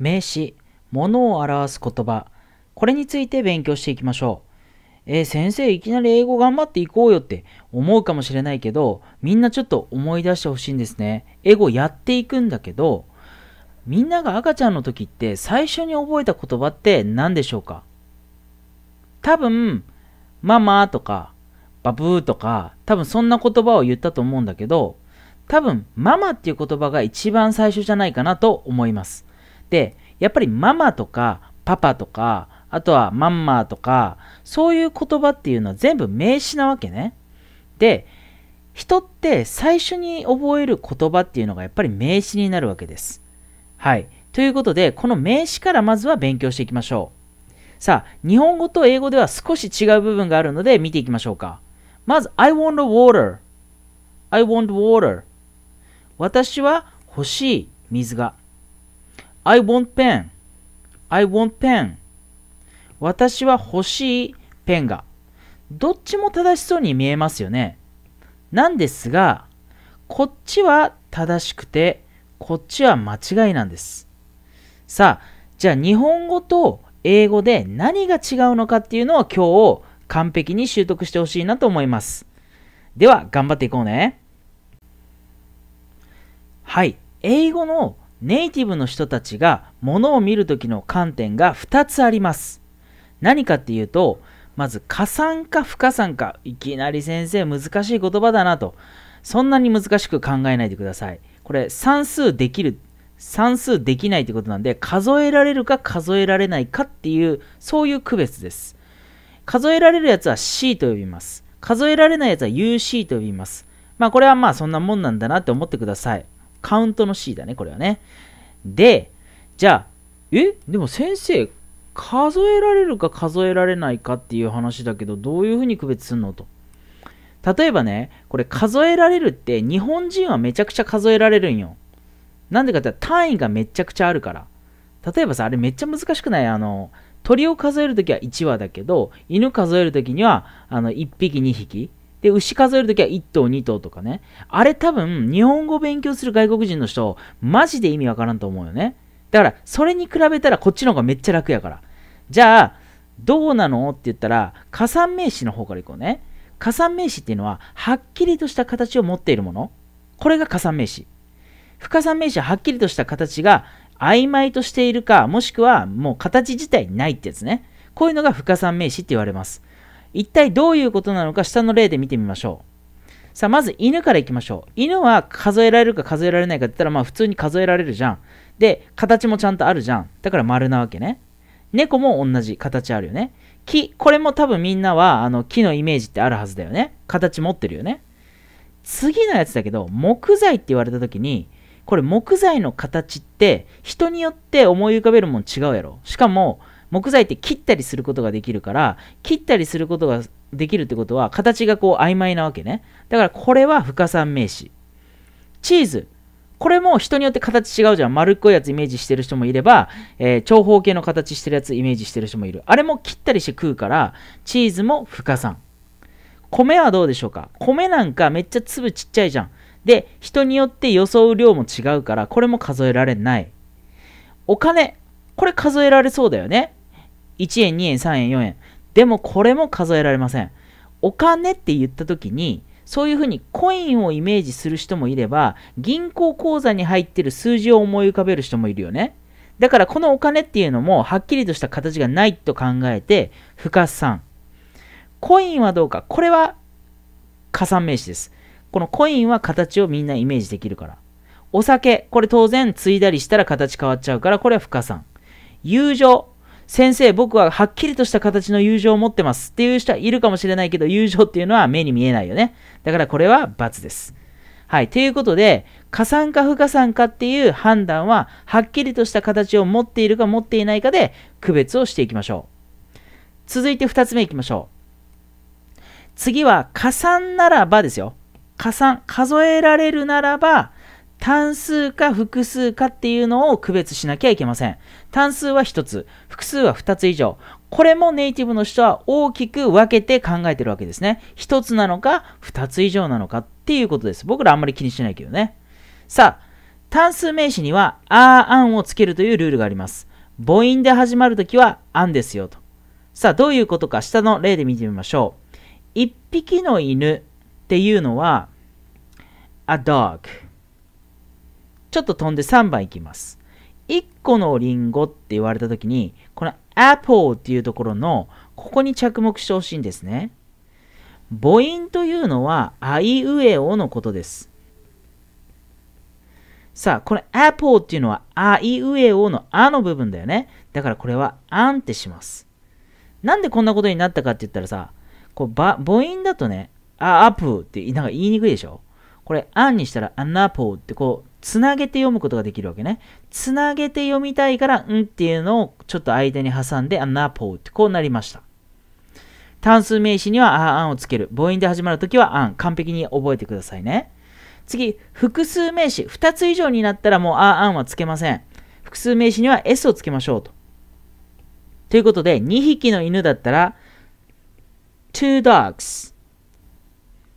名詞、物を表す言葉、これについて勉強していきましょう。えー、先生、いきなり英語頑張っていこうよって思うかもしれないけど、みんなちょっと思い出してほしいんですね。英語やっていくんだけど、みんなが赤ちゃんの時って最初に覚えた言葉って何でしょうか多分、ママとか、バブーとか、多分そんな言葉を言ったと思うんだけど、多分、ママっていう言葉が一番最初じゃないかなと思います。、やっぱりママとかパパとか、あとはマンマーとか、そういう言葉っていうのは全部名詞なわけね。で、人って最初に覚える言葉っていうのがやっぱり名詞になるわけです。はい。ということで、この名詞からまずは勉強していきましょう。さあ、日本語と英語では少し違う部分があるので見ていきましょうか。まず、I want water. I want water. 私は欲しい水が。I want pen. I want pen. 私は欲しいペンが。どっちも正しそうに見えますよね。なんですが、こっちは正しくて、こっちは間違いなんです。さあ、じゃあ日本語と英語で何が違うのかっていうのを今日完璧に習得してほしいなと思います。では、頑張っていこうね。はい。英語のネイティブの人たちが物を見る時の観点が2つあります。何かっていうと、まず加算か不加算か、いきなり先生難しい言葉だなと、そんなに難しく考えないでください。これ算数できる、算数できないってことなんで、数えられるか数えられないかっていう、そういう区別です。数えられるやつは C と呼びます。数えられないやつは UC と呼びます。まあこれはまあそんなもんなんだなって思ってください。カウントの C だね、これはね。で、じゃあ、えでも先生、数えられるか数えられないかっていう話だけど、どういうふうに区別すんのと。例えばね、これ数えられるって日本人はめちゃくちゃ数えられるんよ。なんでかって単位がめちゃくちゃあるから。例えばさ、あれめっちゃ難しくないあの、鳥を数えるときは1羽だけど、犬数えるときにはあの1匹2匹で、牛数えるときは1頭、2頭とかね。あれ多分、日本語勉強する外国人の人、マジで意味わからんと思うよね。だから、それに比べたらこっちの方がめっちゃ楽やから。じゃあ、どうなのって言ったら、加算名詞の方からいこうね。加算名詞っていうのは、はっきりとした形を持っているもの。これが加算名詞。不加算名詞ははっきりとした形が曖昧としているか、もしくはもう形自体ないってやつね。こういうのが不加算名詞って言われます。一体どういうことなのか下の例で見てみましょう。さあ、まず犬からいきましょう。犬は数えられるか数えられないかって言ったら、まあ普通に数えられるじゃん。で、形もちゃんとあるじゃん。だから丸なわけね。猫も同じ形あるよね。木、これも多分みんなはあの木のイメージってあるはずだよね。形持ってるよね。次のやつだけど、木材って言われた時に、これ木材の形って人によって思い浮かべるもん違うやろ。しかも、木材って切ったりすることができるから、切ったりすることができるってことは、形がこう曖昧なわけね。だからこれは不可算名詞。チーズ。これも人によって形違うじゃん。丸っこいやつイメージしてる人もいれば、えー、長方形の形してるやつイメージしてる人もいる。あれも切ったりして食うから、チーズも不可算。米はどうでしょうか米なんかめっちゃ粒ちっちゃいじゃん。で、人によって予想量も違うから、これも数えられない。お金、これ数えられそうだよね。1円、2円、3円、4円。でもこれも数えられません。お金って言った時に、そういうふうにコインをイメージする人もいれば、銀行口座に入ってる数字を思い浮かべる人もいるよね。だからこのお金っていうのもはっきりとした形がないと考えて、不可算。コインはどうか。これは加算名詞です。このコインは形をみんなイメージできるから。お酒、これ当然継いだりしたら形変わっちゃうから、これは不可算。友情、先生、僕ははっきりとした形の友情を持ってますっていう人はいるかもしれないけど、友情っていうのは目に見えないよね。だからこれは×です。はい。ということで、加算か不加算かっていう判断は、はっきりとした形を持っているか持っていないかで区別をしていきましょう。続いて2つ目いきましょう。次は、加算ならばですよ。加算、数えられるならば、単数か複数かっていうのを区別しなきゃいけません。単数は1つ、複数は2つ以上。これもネイティブの人は大きく分けて考えてるわけですね。1つなのか、2つ以上なのかっていうことです。僕らあんまり気にしてないけどね。さあ、単数名詞には、あー、あんをつけるというルールがあります。母音で始まるときは、あんですよと。さあ、どういうことか、下の例で見てみましょう。1匹の犬っていうのは、a dog。ちょっと飛んで3番いきます。1個のリンゴって言われた時に、この apple っていうところの、ここに着目してほしいんですね。母音というのは、あいうえおのことです。さあ、この apple っていうのは、あいうえおのあの部分だよね。だからこれは、あんってします。なんでこんなことになったかって言ったらさ、こう母音だとね、あ、アップってなんか言いにくいでしょこれ、あんにしたら、アナポーってこう、つなげて読むことができるわけね。つなげて読みたいから、んっていうのをちょっと間に挟んで、アナポーってこうなりました。単数名詞には、あ、あんをつける。母音で始まるときは、あん。完璧に覚えてくださいね。次、複数名詞。二つ以上になったらもう、あ、あんはつけません。複数名詞には S をつけましょうと。ということで、2匹の犬だったら、two dogs。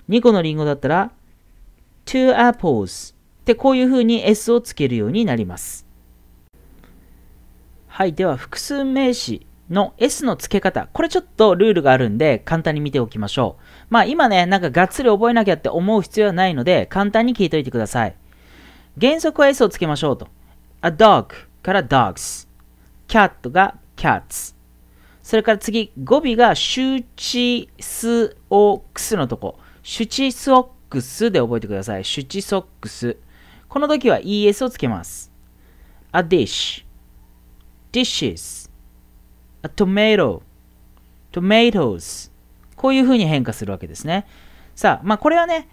2個のリンゴだったら、two apples。で、こういうふうに S をつけるようになります。はい、では複数名詞の S の付け方。これちょっとルールがあるんで簡単に見ておきましょう。まあ今ね、なんかがっつり覚えなきゃって思う必要はないので簡単に聞いといてください。原則は S をつけましょうと。a dog から dogs。cat が cats。それから次、語尾がシュチスオックスのとこ。シュチソックスで覚えてください。シュチソックス。この時は es をつけます。a dish, dishes, a tomato, tomatoes こういう風に変化するわけですね。さあ、まあこれはね、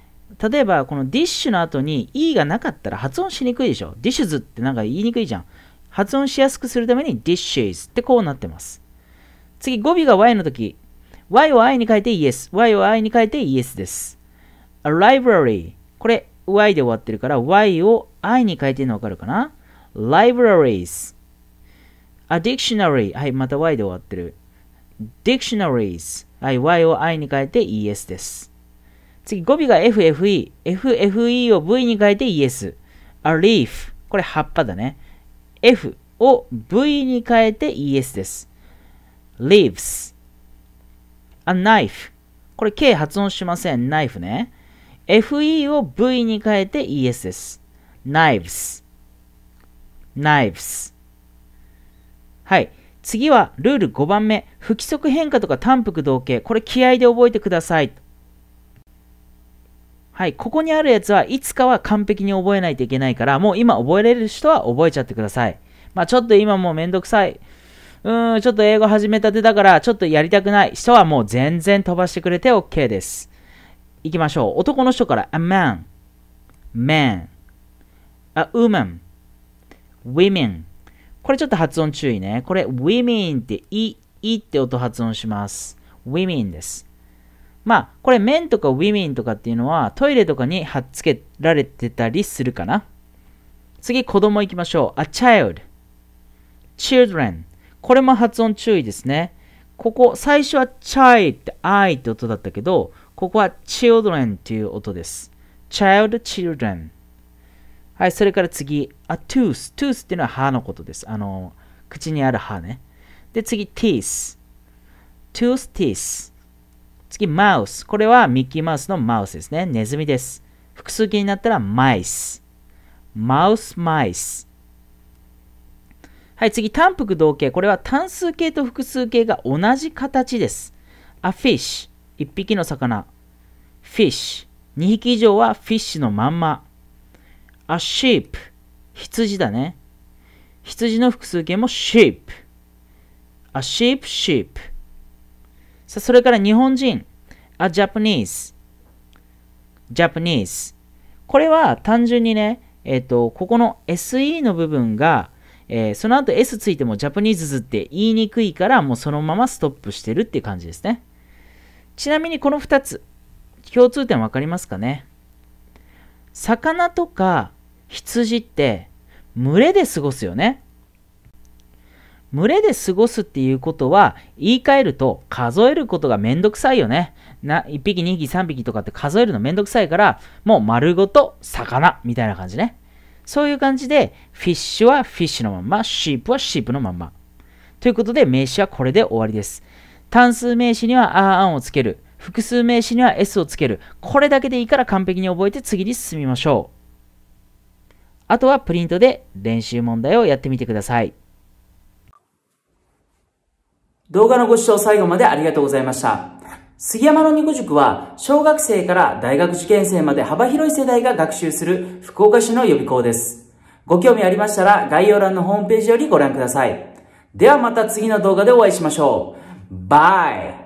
例えばこのディッシュの後に e がなかったら発音しにくいでしょ。ディッシュズってなんか言いにくいじゃん。発音しやすくするために dishes ってこうなってます。次、語尾が y の時。y を i に変えて e s y を i に変えて e s です。a library。これ y で終わってるから、y を i に変えてるのわかるかな ?libraries, a dictionary, はい、また y で終わってる。dictionaries, はい、y を i に変えて es です。次、語尾が ffe, ffe を v に変えて es。a leaf, これ葉っぱだね。f を v に変えて es です。leaves, a knife, これ k 発音しません。ナイフね。FE を V に変えて ES です。knives, knives. はい。次はルール5番目。不規則変化とか単幅同型。これ気合で覚えてください。はい。ここにあるやつはいつかは完璧に覚えないといけないから、もう今覚えれる人は覚えちゃってください。まあちょっと今もうめんどくさい。うーん、ちょっと英語始めたてだから、ちょっとやりたくない人はもう全然飛ばしてくれて OK です。いきましょう。男の人から a man, man, a woman, women。これちょっと発音注意ね。これ women ってい、いって音発音します。women です。まあ、これ men とか women とかっていうのはトイレとかに貼っつけられてたりするかな。次、子供いきましょう。a child, children。これも発音注意ですね。ここ、最初は child って i って音だったけど、ここは children という音です。child, children。はい、それから次、a tooth。tooth っていうのは歯のことです。あの、口にある歯ね。で、次、teeth。tooth, teeth。次、mouse。これはミッキーマウスのマウスですね。ネズミです。複数形になったら mice。mouse, mice。はい、次、単複同形。これは単数形と複数形が同じ形です。a fish。1匹の魚、フィッシュ、2匹以上はフィッシュのまんま、a sheep、羊だね。羊の複数形も sheep、a sheep, sheep。さあ、それから日本人、a Japanese、Japanese。これは単純にね、えっ、ー、と、ここの SE の部分が、えー、その後 S ついてもジャパニーズズって言いにくいから、もうそのままストップしてるって感じですね。ちなみにこの2つ、共通点分かりますかね魚とか羊って群れで過ごすよね。群れで過ごすっていうことは言い換えると数えることがめんどくさいよね。な1匹2匹3匹とかって数えるのめんどくさいからもう丸ごと魚みたいな感じね。そういう感じでフィッシュはフィッシュのまま、シープはシープのまま。ということで名詞はこれで終わりです。単数名詞にはあーあんをつける。複数名詞には s をつける。これだけでいいから完璧に覚えて次に進みましょう。あとはプリントで練習問題をやってみてください。動画のご視聴最後までありがとうございました。杉山の二語塾は、小学生から大学受験生まで幅広い世代が学習する福岡市の予備校です。ご興味ありましたら概要欄のホームページよりご覧ください。ではまた次の動画でお会いしましょう。Bye.